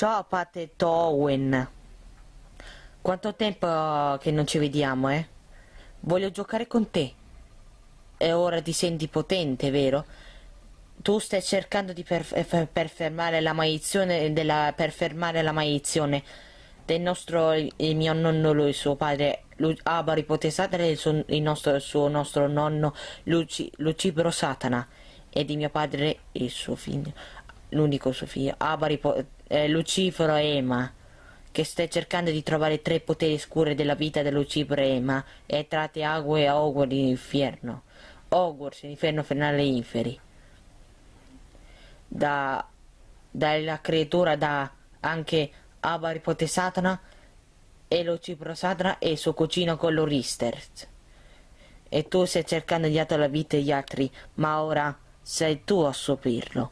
Ciao Patet Owen. Quanto tempo che non ci vediamo, eh? Voglio giocare con te. E ora ti senti potente, vero? Tu stai cercando di eh, per, per fermare la maledizione eh, della, per fermare la maledizione del nostro il mio nonno lui, suo padre lui, Abari Potesatana e il, suo, il nostro, suo nostro nonno Luci, Lucibro Satana e di mio padre e suo figlio l'unico suo figlio, Abari, eh, Lucifero e Ema, che sta cercando di trovare tre poteri scure della vita di Lucifero e Ema, e tratte Ague e Ogor in inferno. Ogor, inferno finale inferi. Da, dalla creatura da anche Abari Pote Satana e Lucifero Satana e il suo cugino con lo E tu stai cercando di dare la vita agli altri, ma ora sei tu a soprirlo.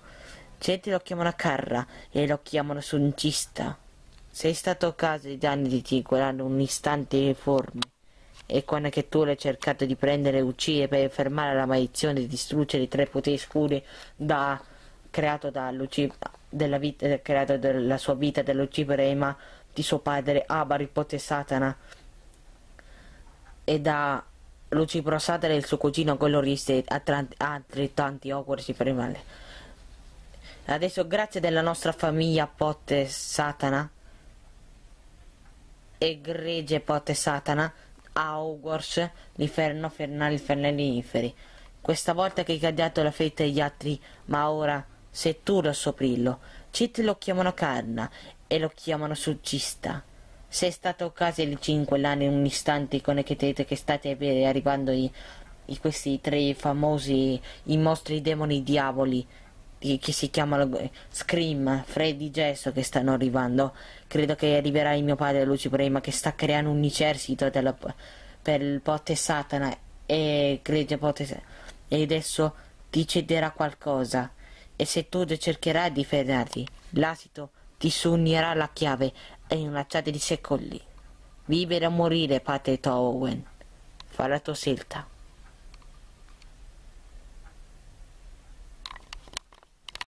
Certi lo chiamano Carra e lo chiamano suncista. Sei stato a casa di danni di ti un istante informe. E quando che tu l'hai cercato di prendere e uccidere per fermare la maledizione e distruggere i tre poteri scuri da, creato da Lucifer, della vita, eh, creato della sua vita, da Lucifer Ema, di suo padre Abar, il pote Satana, e da Lucifero Satana e il suo cugino coloriste, altri tanti auguri si fermale. Adesso grazie della nostra famiglia Potte Satana egregie Potte Satana a Hogwarts l'inferno fernali fernelli inferi. Questa volta che hai cadiato la fetta agli altri, ma ora sei tu lo soprillo. Cit lo chiamano carna e lo chiamano suggista. Sei stato quasi di cinque anni un istante con che, te, che state arrivando i, i questi tre famosi i mostri demoni diavoli che si chiama eh, Scream, Freddy Gesso che stanno arrivando. Credo che arriverà il mio padre Luci Prima che sta creando un esercito della, per il pote Satana e crede pote e adesso ti cederà qualcosa. E se tu cercherai di fermarti, l'asito ti suonerà la chiave e in una chat di secoli. Vivere o morire, padre Towen. Fa la tua scelta.